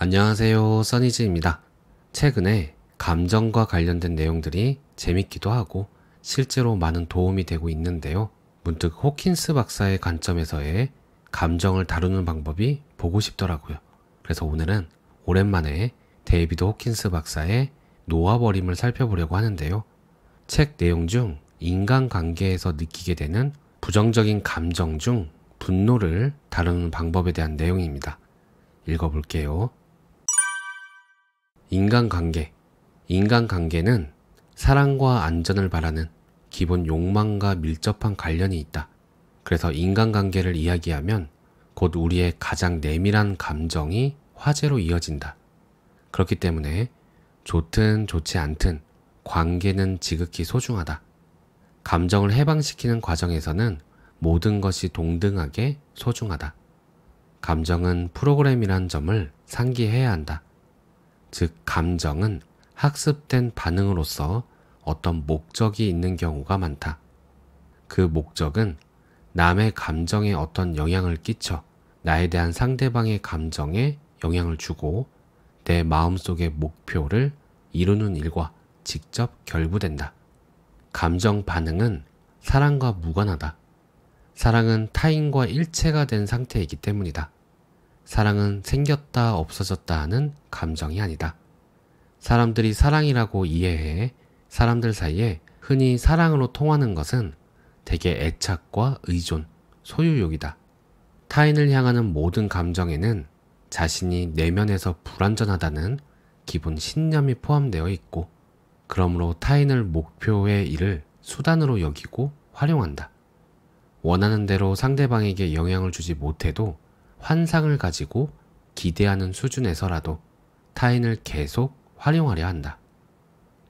안녕하세요. 써니즈입니다. 최근에 감정과 관련된 내용들이 재밌기도 하고 실제로 많은 도움이 되고 있는데요. 문득 호킨스 박사의 관점에서의 감정을 다루는 방법이 보고 싶더라고요. 그래서 오늘은 오랜만에 데이비드 호킨스 박사의 놓아버림을 살펴보려고 하는데요. 책 내용 중 인간관계에서 느끼게 되는 부정적인 감정 중 분노를 다루는 방법에 대한 내용입니다. 읽어볼게요. 인간관계. 인간관계는 사랑과 안전을 바라는 기본 욕망과 밀접한 관련이 있다. 그래서 인간관계를 이야기하면 곧 우리의 가장 내밀한 감정이 화제로 이어진다. 그렇기 때문에 좋든 좋지 않든 관계는 지극히 소중하다. 감정을 해방시키는 과정에서는 모든 것이 동등하게 소중하다. 감정은 프로그램이란 점을 상기해야 한다. 즉 감정은 학습된 반응으로서 어떤 목적이 있는 경우가 많다. 그 목적은 남의 감정에 어떤 영향을 끼쳐 나에 대한 상대방의 감정에 영향을 주고 내 마음속의 목표를 이루는 일과 직접 결부된다. 감정 반응은 사랑과 무관하다. 사랑은 타인과 일체가 된 상태이기 때문이다. 사랑은 생겼다 없어졌다 하는 감정이 아니다. 사람들이 사랑이라고 이해해 사람들 사이에 흔히 사랑으로 통하는 것은 대개 애착과 의존, 소유욕이다. 타인을 향하는 모든 감정에는 자신이 내면에서 불완전하다는 기본 신념이 포함되어 있고, 그러므로 타인을 목표의 일을 수단으로 여기고 활용한다. 원하는 대로 상대방에게 영향을 주지 못해도 환상을 가지고 기대하는 수준에서라도 타인을 계속 활용하려 한다.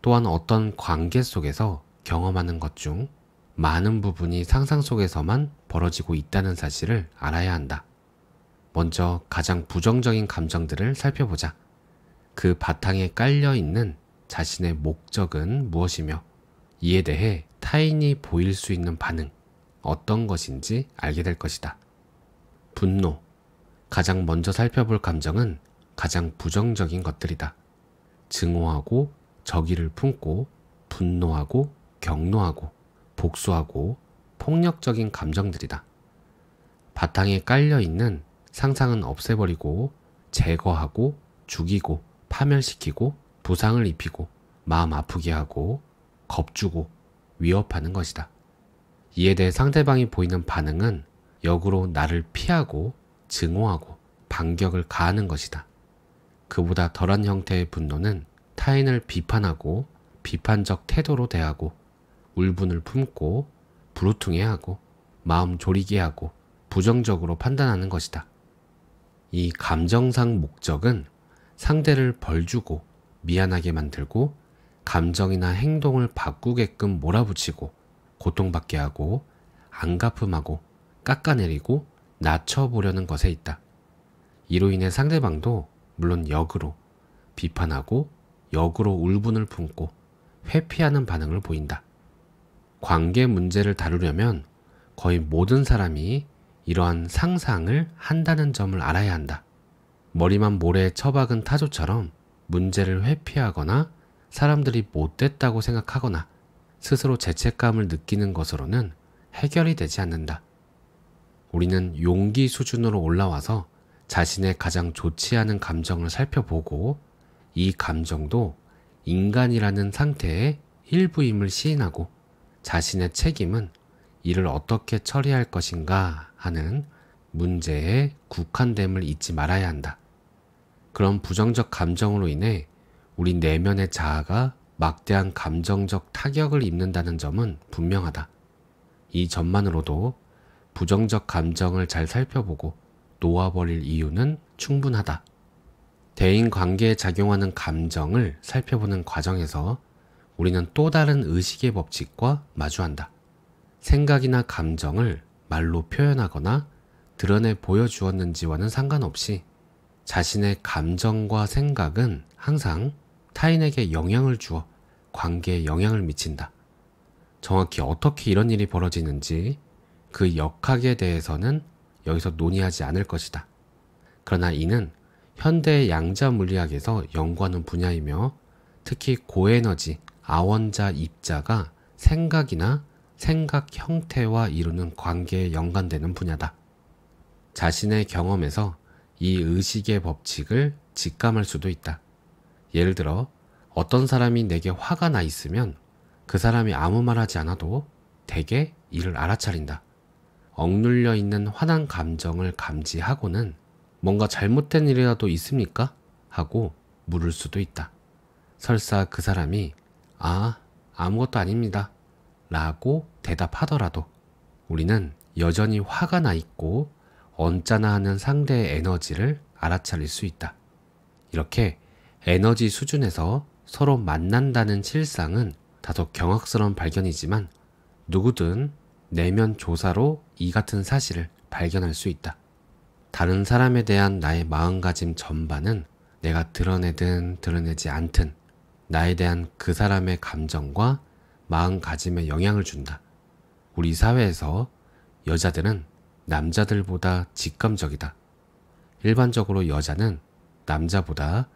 또한 어떤 관계 속에서 경험하는 것 중 많은 부분이 상상 속에서만 벌어지고 있다는 사실을 알아야 한다. 먼저 가장 부정적인 감정들을 살펴보자. 그 바탕에 깔려 있는 자신의 목적은 무엇이며 이에 대해 타인이 보일 수 있는 반응, 어떤 것인지 알게 될 것이다. 분노, 가장 먼저 살펴볼 감정은 가장 부정적인 것들이다. 증오하고 적의를 품고 분노하고 경노하고 복수하고 폭력적인 감정들이다. 바탕에 깔려 있는 상상은 없애버리고 제거하고 죽이고 파멸시키고 부상을 입히고 마음 아프게 하고 겁주고 위협하는 것이다. 이에 대해 상대방이 보이는 반응은 역으로 나를 피하고 증오하고 반격을 가하는 것이다. 그보다 덜한 형태의 분노는 타인을 비판하고 비판적 태도로 대하고 울분을 품고 불우퉁해하고 마음 졸이게 하고 부정적으로 판단하는 것이다. 이 감정상 목적은 상대를 벌주고 미안하게 만들고 감정이나 행동을 바꾸게끔 몰아붙이고 고통받게 하고 안갚음하고 깎아내리고 낮춰보려는 것에 있다. 이로 인해 상대방도 물론 역으로 비판하고 역으로 울분을 품고 회피하는 반응을 보인다. 관계 문제를 다루려면 거의 모든 사람이 이러한 상상을 한다는 점을 알아야 한다. 머리만 모래에 처박은 타조처럼 문제를 회피하거나 사람들이 못됐다고 생각하거나 스스로 죄책감을 느끼는 것으로는 해결이 되지 않는다. 우리는 용기 수준으로 올라와서 자신의 가장 좋지 않은 감정을 살펴보고 이 감정도 인간이라는 상태의 일부임을 시인하고 자신의 책임은 이를 어떻게 처리할 것인가 하는 문제에 국한됨을 잊지 말아야 한다. 그런 부정적 감정으로 인해 우리 내면의 자아가 막대한 감정적 타격을 입는다는 점은 분명하다. 이 점만으로도 부정적 감정을 잘 살펴보고 놓아버릴 이유는 충분하다. 대인 관계에 작용하는 감정을 살펴보는 과정에서 우리는 또 다른 의식의 법칙과 마주한다. 생각이나 감정을 말로 표현하거나 드러내 보여주었는지와는 상관없이 자신의 감정과 생각은 항상 타인에게 영향을 주어 관계에 영향을 미친다. 정확히 어떻게 이런 일이 벌어지는지 그 역학에 대해서는 여기서 논의하지 않을 것이다. 그러나 이는 현대 양자 물리학에서 연구하는 분야이며 특히 고에너지, 아원자 입자가 생각이나 생각 형태와 이루는 관계에 연관되는 분야다. 자신의 경험에서 이 의식의 법칙을 직감할 수도 있다. 예를 들어 어떤 사람이 내게 화가 나 있으면 그 사람이 아무 말 하지 않아도 대개 이를 알아차린다. 억눌려 있는 화난 감정을 감지하고는 뭔가 잘못된 일이라도 있습니까? 하고 물을 수도 있다. 설사 그 사람이 아, 아무것도 아닙니다. 라고 대답하더라도 우리는 여전히 화가 나 있고 언짢아 하는 상대의 에너지를 알아차릴 수 있다. 이렇게 에너지 수준에서 서로 만난다는 실상은 다소 경악스러운 발견이지만 누구든 내면 조사로 이 같은 사실을 발견할 수 있다. 다른 사람에 대한 나의 마음가짐 전반은 내가 드러내든 드러내지 않든 나에 대한 그 사람의 감정과 마음가짐에 영향을 준다. 우리 사회에서 여자들은 남자들보다 직감적이다. 일반적으로 여자는 남자보다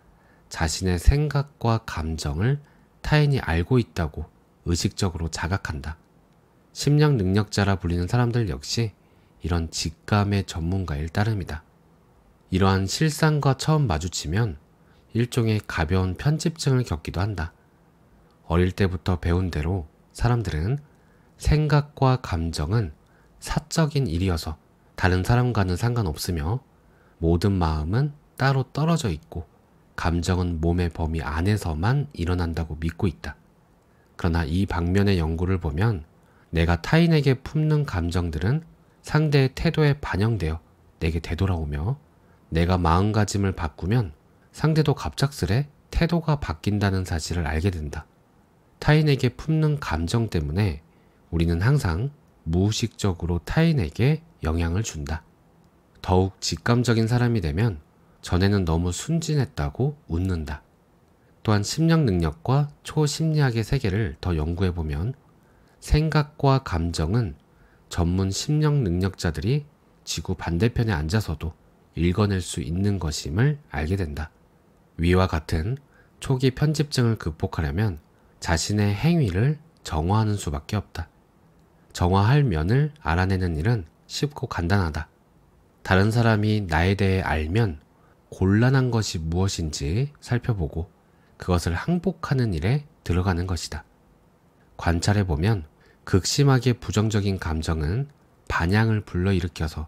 자신의 생각과 감정을 타인이 알고 있다고 의식적으로 자각한다. 심령 능력자라 불리는 사람들 역시 이런 직감의 전문가일 따름이다. 이러한 실상과 처음 마주치면 일종의 가벼운 편집증을 겪기도 한다. 어릴 때부터 배운 대로 사람들은 생각과 감정은 사적인 일이어서 다른 사람과는 상관없으며 모든 마음은 따로 떨어져 있고 감정은 몸의 범위 안에서만 일어난다고 믿고 있다. 그러나 이 방면의 연구를 보면 내가 타인에게 품는 감정들은 상대의 태도에 반영되어 내게 되돌아오며 내가 마음가짐을 바꾸면 상대도 갑작스레 태도가 바뀐다는 사실을 알게 된다. 타인에게 품는 감정 때문에 우리는 항상 무의식적으로 타인에게 영향을 준다. 더욱 직감적인 사람이 되면 전에는 너무 순진했다고 웃는다. 또한 심령 능력과 초심리학의 세계를 더 연구해보면 생각과 감정은 전문 심령 능력자들이 지구 반대편에 앉아서도 읽어낼 수 있는 것임을 알게 된다. 위와 같은 초기 편집증을 극복하려면 자신의 행위를 정화하는 수밖에 없다. 정화할 면을 알아내는 일은 쉽고 간단하다. 다른 사람이 나에 대해 알면 곤란한 것이 무엇인지 살펴보고 그것을 항복하는 일에 들어가는 것이다. 관찰해 보면 극심하게 부정적인 감정은 반향을 불러일으켜서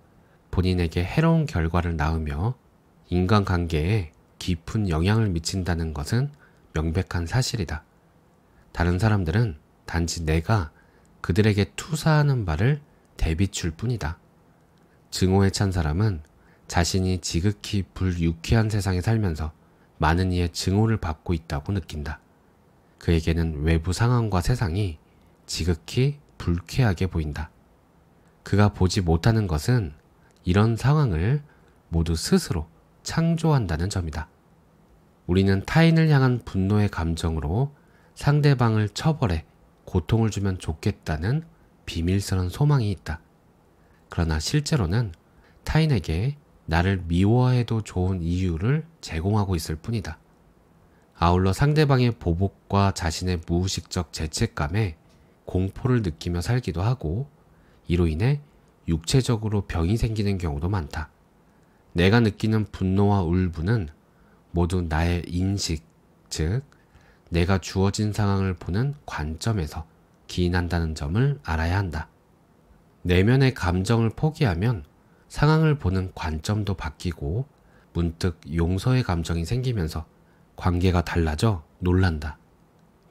본인에게 해로운 결과를 낳으며 인간관계에 깊은 영향을 미친다는 것은 명백한 사실이다. 다른 사람들은 단지 내가 그들에게 투사하는 바를 대비출 뿐이다. 증오에 찬 사람은 자신이 지극히 불유쾌한 세상에 살면서 많은 이의 증오를 받고 있다고 느낀다. 그에게는 외부 상황과 세상이 지극히 불쾌하게 보인다. 그가 보지 못하는 것은 이런 상황을 모두 스스로 창조한다는 점이다. 우리는 타인을 향한 분노의 감정으로 상대방을 처벌해 고통을 주면 좋겠다는 비밀스러운 소망이 있다. 그러나 실제로는 타인에게 나를 미워해도 좋은 이유를 제공하고 있을 뿐이다. 아울러 상대방의 보복과 자신의 무의식적 죄책감에 공포를 느끼며 살기도 하고 이로 인해 육체적으로 병이 생기는 경우도 많다. 내가 느끼는 분노와 울분은 모두 나의 인식, 즉, 내가 주어진 상황을 보는 관점에서 기인한다는 점을 알아야 한다. 내면의 감정을 포기하면 상황을 보는 관점도 바뀌고 문득 용서의 감정이 생기면서 관계가 달라져 놀란다.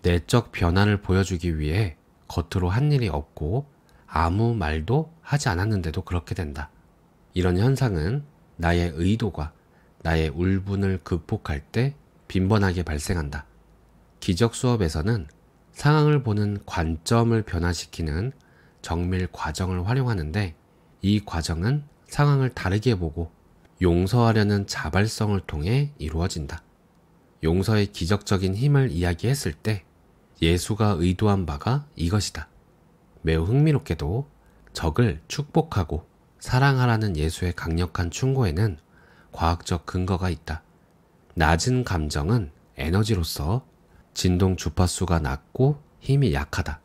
내적 변화를 보여주기 위해 겉으로 한 일이 없고 아무 말도 하지 않았는데도 그렇게 된다. 이런 현상은 나의 의도가 나의 울분을 극복할 때 빈번하게 발생한다. 기적 수업에서는 상황을 보는 관점을 변화시키는 정밀 과정을 활용하는데 이 과정은 상황을 다르게 보고 용서하려는 자발성을 통해 이루어진다. 용서의 기적적인 힘을 이야기했을 때 예수가 의도한 바가 이것이다. 매우 흥미롭게도 적을 축복하고 사랑하라는 예수의 강력한 충고에는 과학적 근거가 있다. 낮은 감정은 에너지로서 진동 주파수가 낮고 힘이 약하다.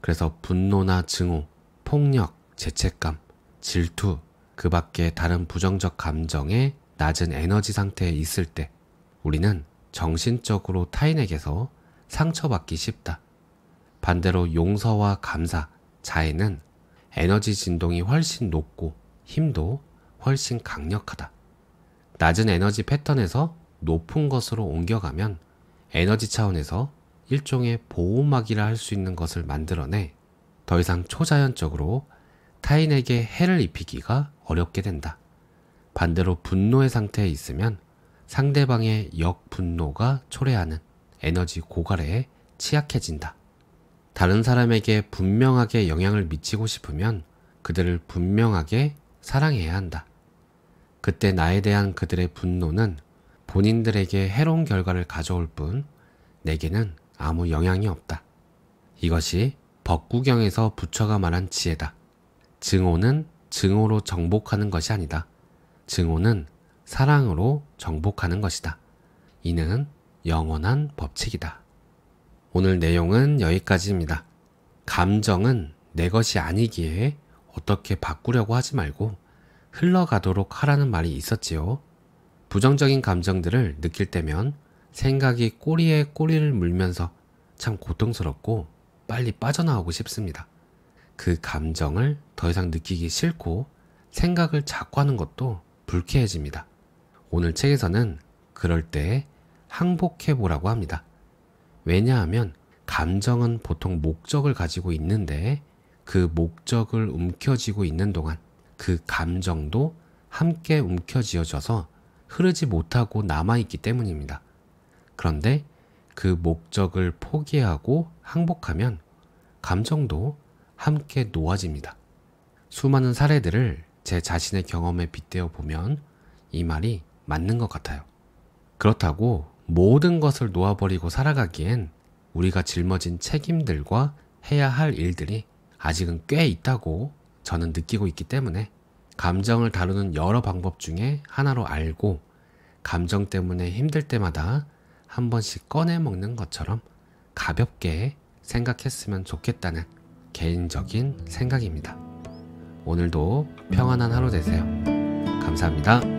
그래서 분노나 증오, 폭력, 죄책감, 질투, 그 밖에 다른 부정적 감정에 낮은 에너지 상태에 있을 때 우리는 정신적으로 타인에게서 상처받기 쉽다. 반대로 용서와 감사, 자애는 에너지 진동이 훨씬 높고 힘도 훨씬 강력하다. 낮은 에너지 패턴에서 높은 것으로 옮겨가면 에너지 차원에서 일종의 보호막이라 할 수 있는 것을 만들어내 더 이상 초자연적으로 타인에게 해를 입히기가 어렵게 된다. 반대로 분노의 상태에 있으면 상대방의 역분노가 초래하는 에너지 고갈에 취약해진다. 다른 사람에게 분명하게 영향을 미치고 싶으면 그들을 분명하게 사랑해야 한다. 그때 나에 대한 그들의 분노는 본인들에게 해로운 결과를 가져올 뿐 내게는 아무 영향이 없다. 이것이 법구경에서 부처가 말한 지혜다. 증오는 증오로 정복하는 것이 아니다. 증오는 사랑으로 정복하는 것이다. 이는 영원한 법칙이다. 오늘 내용은 여기까지입니다. 감정은 내 것이 아니기에 어떻게 바꾸려고 하지 말고 흘러가도록 하라는 말이 있었지요. 부정적인 감정들을 느낄 때면 생각이 꼬리에 꼬리를 물면서 참 고통스럽고 빨리 빠져나오고 싶습니다. 그 감정을 더 이상 느끼기 싫고 생각을 자꾸 하는 것도 불쾌해집니다. 오늘 책에서는 그럴 때 항복해 보라고 합니다. 왜냐하면 감정은 보통 목적을 가지고 있는데 그 목적을 움켜쥐고 있는 동안 그 감정도 함께 움켜쥐어져서 흐르지 못하고 남아있기 때문입니다. 그런데 그 목적을 포기하고 항복하면 감정도 함께 놓아집니다. 수많은 사례들을 제 자신의 경험에 빗대어 보면 이 말이 맞는 것 같아요. 그렇다고 모든 것을 놓아버리고 살아가기엔 우리가 짊어진 책임들과 해야 할 일들이 아직은 꽤 있다고 저는 느끼고 있기 때문에 감정을 다루는 여러 방법 중에 하나로 알고 감정 때문에 힘들 때마다 한 번씩 꺼내 먹는 것처럼 가볍게 생각했으면 좋겠다는 개인적인 생각입니다. 오늘도 평안한 하루 되세요. 감사합니다.